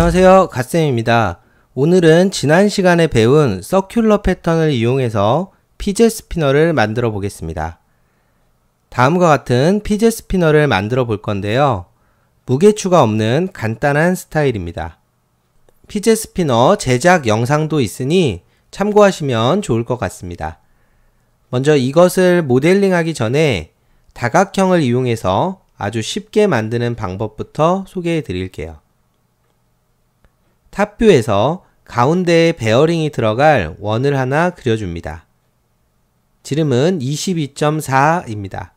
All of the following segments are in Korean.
안녕하세요 갓쌤입니다 오늘은 지난 시간에 배운 서큘러 패턴을 이용해서 피제 스피너를 만들어 보겠습니다 다음과 같은 피제 스피너를 만들어 볼 건데요 무게추가 없는 간단한 스타일입니다 피제 스피너 제작 영상도 있으니 참고하시면 좋을 것 같습니다 먼저 이것을 모델링하기 전에 다각형을 이용해서 아주 쉽게 만드는 방법부터 소개해 드릴게요 탑뷰에서 가운데에 베어링이 들어갈 원을 하나 그려줍니다. 지름은 22.4입니다.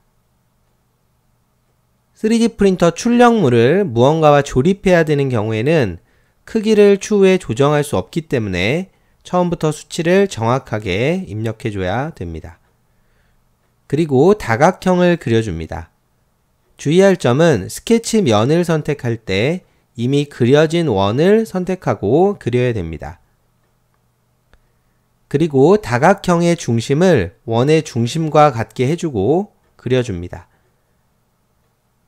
3D 프린터 출력물을 무언가와 조립해야 되는 경우에는 크기를 추후에 조정할 수 없기 때문에 처음부터 수치를 정확하게 입력해줘야 됩니다. 그리고 다각형을 그려줍니다. 주의할 점은 스케치 면을 선택할 때 이미 그려진 원을 선택하고 그려야 됩니다. 그리고 다각형의 중심을 원의 중심과 같게 해주고 그려줍니다.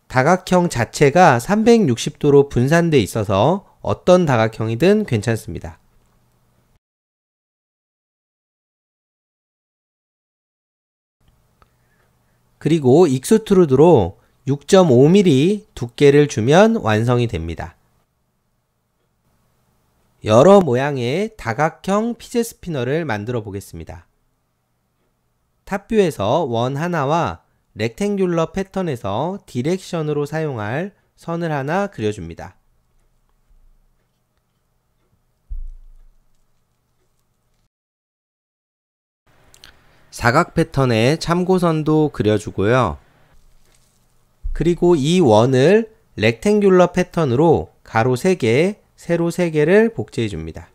다각형 자체가 360도로 분산되어 있어서 어떤 다각형이든 괜찮습니다. 그리고 익스트루드로 6.5mm 두께를 주면 완성이 됩니다. 여러 모양의 다각형 피젯 스피너를 만들어 보겠습니다. 탑뷰에서 원 하나와 렉탱귤러 패턴에서 디렉션으로 사용할 선을 하나 그려줍니다. 사각 패턴의 참고선도 그려주고요. 그리고 이 원을 렉탱귤러 패턴으로 가로 3개, 세로 3개를 복제해 줍니다.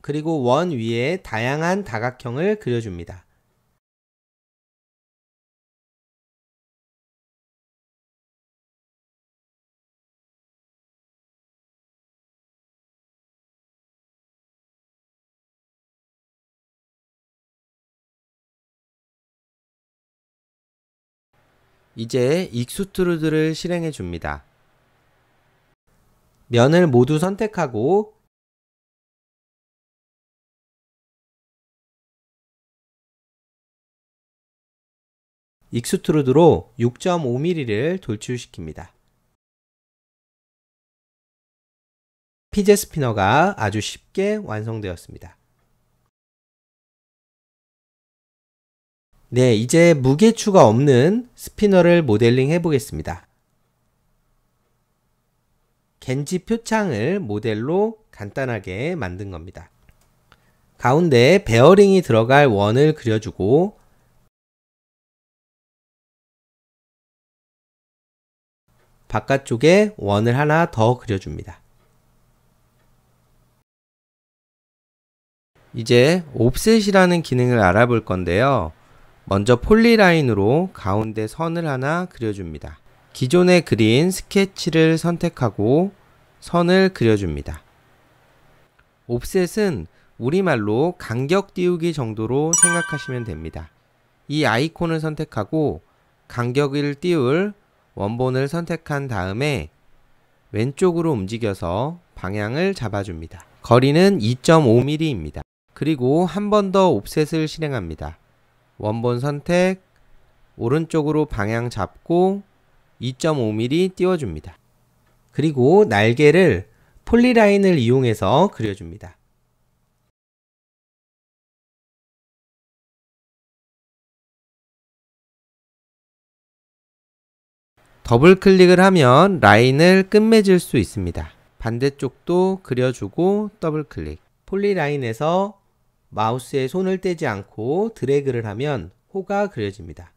그리고 원 위에 다양한 다각형을 그려줍니다. 이제 익스트루드를 실행해 줍니다. 면을 모두 선택하고 익스트루드로 6.5mm를 돌출시킵니다. 피제 스피너가 아주 쉽게 완성되었습니다. 네, 이제 무게추가 없는 스피너를 모델링 해보겠습니다. 겐지 표창을 모델로 간단하게 만든 겁니다. 가운데 베어링이 들어갈 원을 그려주고 바깥쪽에 원을 하나 더 그려줍니다. 이제 옵셋이라는 기능을 알아볼 건데요. 먼저 폴리라인으로 가운데 선을 하나 그려줍니다. 기존에 그린 스케치를 선택하고 선을 그려줍니다. 옵셋은 우리말로 간격 띄우기 정도로 생각하시면 됩니다. 이 아이콘을 선택하고 간격을 띄울 원본을 선택한 다음에 왼쪽으로 움직여서 방향을 잡아줍니다. 거리는 2.5mm입니다. 그리고 한 번 더 옵셋을 실행합니다. 원본 선택, 오른쪽으로 방향 잡고 2.5mm 띄워줍니다. 그리고 날개를 폴리라인을 이용해서 그려줍니다. 더블 클릭을 하면 라인을 끝맺을 수 있습니다. 반대쪽도 그려주고 더블 클릭. 폴리라인에서 마우스에 손을 떼지 않고 드래그를 하면 호가 그려집니다.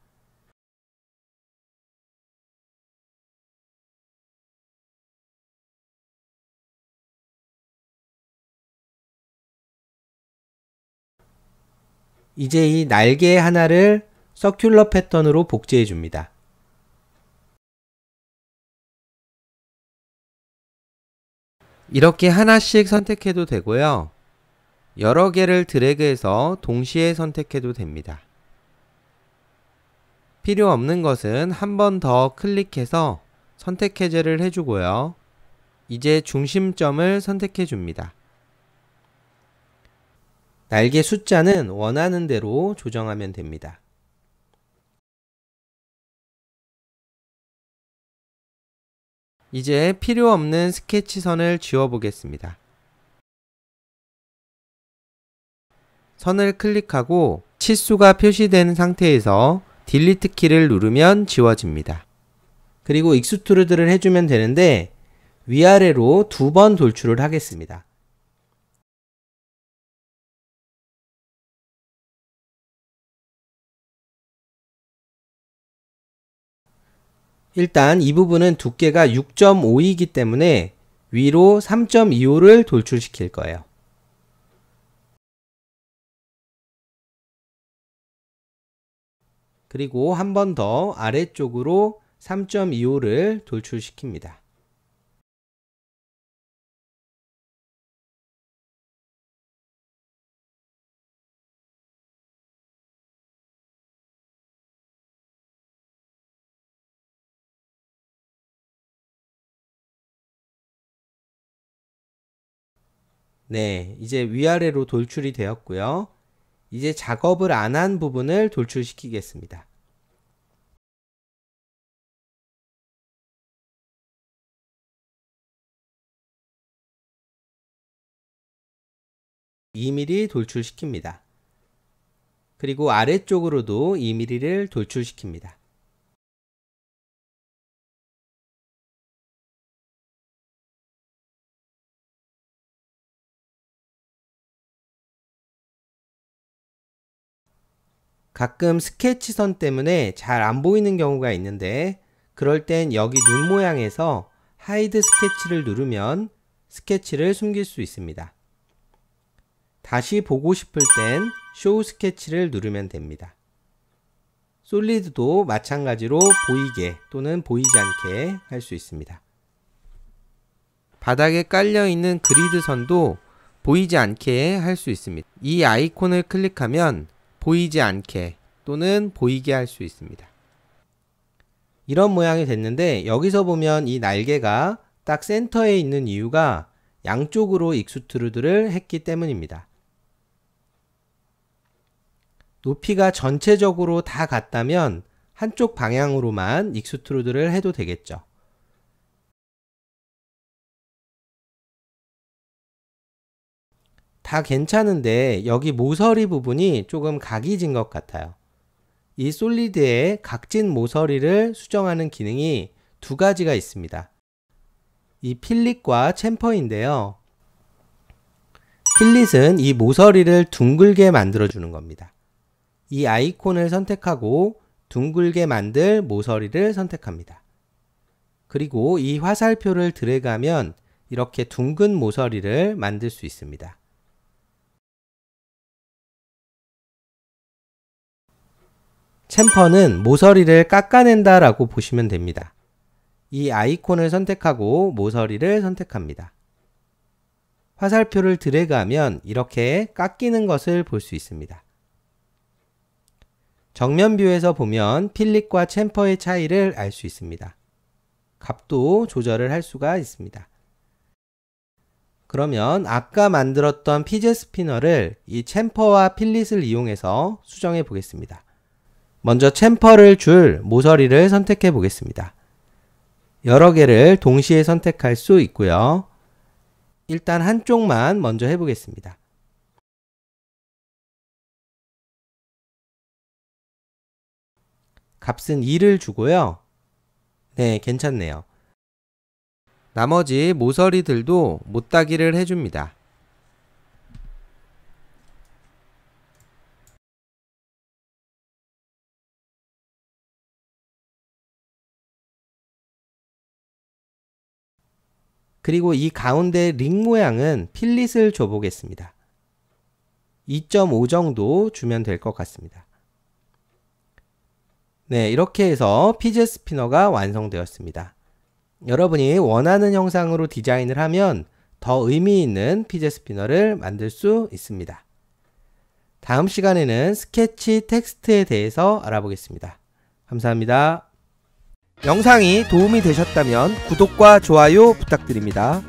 이제 이 날개 하나를 서큘러 패턴으로 복제해 줍니다. 이렇게 하나씩 선택해도 되고요. 여러 개를 드래그해서 동시에 선택해도 됩니다. 필요 없는 것은 한 번 더 클릭해서 선택 해제를 해주고요. 이제 중심점을 선택해 줍니다. 날개 숫자는 원하는 대로 조정하면 됩니다. 이제 필요 없는 스케치선을 지워보겠습니다. 선을 클릭하고 치수가 표시된 상태에서 딜리트 키를 누르면 지워집니다. 그리고 익스트루드를 해주면 되는데 위아래로 두 번 돌출을 하겠습니다. 일단 이 부분은 두께가 6.5이기 때문에 위로 3.25를 돌출시킬 거예요. 그리고 한 번 더 아래쪽으로 3.25를 돌출시킵니다. 네, 이제 위아래로 돌출이 되었고요. 이제 작업을 안 한 부분을 돌출시키겠습니다. (2mm) 돌출시킵니다. 그리고 아래쪽으로도 2mm를 돌출시킵니다. 가끔 스케치선 때문에 잘 안 보이는 경우가 있는데 그럴 땐 여기 눈 모양에서 하이드 스케치를 누르면 스케치를 숨길 수 있습니다. 다시 보고 싶을 땐 쇼 스케치를 누르면 됩니다. 솔리드도 마찬가지로 보이게 또는 보이지 않게 할 수 있습니다. 바닥에 깔려있는 그리드 선도 보이지 않게 할 수 있습니다. 이 아이콘을 클릭하면 보이지 않게 또는 보이게 할 수 있습니다. 이런 모양이 됐는데 여기서 보면 이 날개가 딱 센터에 있는 이유가 양쪽으로 익스트루드를 했기 때문입니다. 높이가 전체적으로 다 같다면 한쪽 방향으로만 익스트루드를 해도 되겠죠. 다 괜찮은데 여기 모서리 부분이 조금 각이진 것 같아요. 이 솔리드의 각진 모서리를 수정하는 기능이 두 가지가 있습니다. 이 필릿과 챔퍼인데요. 필릿은 이 모서리를 둥글게 만들어주는 겁니다. 이 아이콘을 선택하고 둥글게 만들 모서리를 선택합니다. 그리고 이 화살표를 드래그하면 이렇게 둥근 모서리를 만들 수 있습니다. 챔퍼는 모서리를 깎아낸다 라고 보시면 됩니다. 이 아이콘을 선택하고 모서리를 선택합니다. 화살표를 드래그하면 이렇게 깎이는 것을 볼 수 있습니다. 정면 뷰에서 보면 필립과 챔퍼의 차이를 알 수 있습니다. 값도 조절을 할 수가 있습니다. 그러면 아까 만들었던 피젯 스피너를 이 챔퍼와 필릿을 이용해서 수정해 보겠습니다. 먼저 챔퍼를 줄 모서리를 선택해 보겠습니다. 여러 개를 동시에 선택할 수 있고요. 일단 한쪽만 먼저 해보겠습니다. 값은 2를 주고요. 네, 괜찮네요. 나머지 모서리들도 못따기를 해줍니다. 그리고 이 가운데 링 모양은 필릿을 줘보겠습니다. 2.5 정도 주면 될 것 같습니다. 네, 이렇게 해서 피젯 스피너가 완성되었습니다. 여러분이 원하는 형상으로 디자인을 하면 더 의미 있는 피젯 스피너를 만들 수 있습니다. 다음 시간에는 스케치 텍스트에 대해서 알아보겠습니다. 감사합니다. 영상이 도움이 되셨다면 구독과 좋아요 부탁드립니다.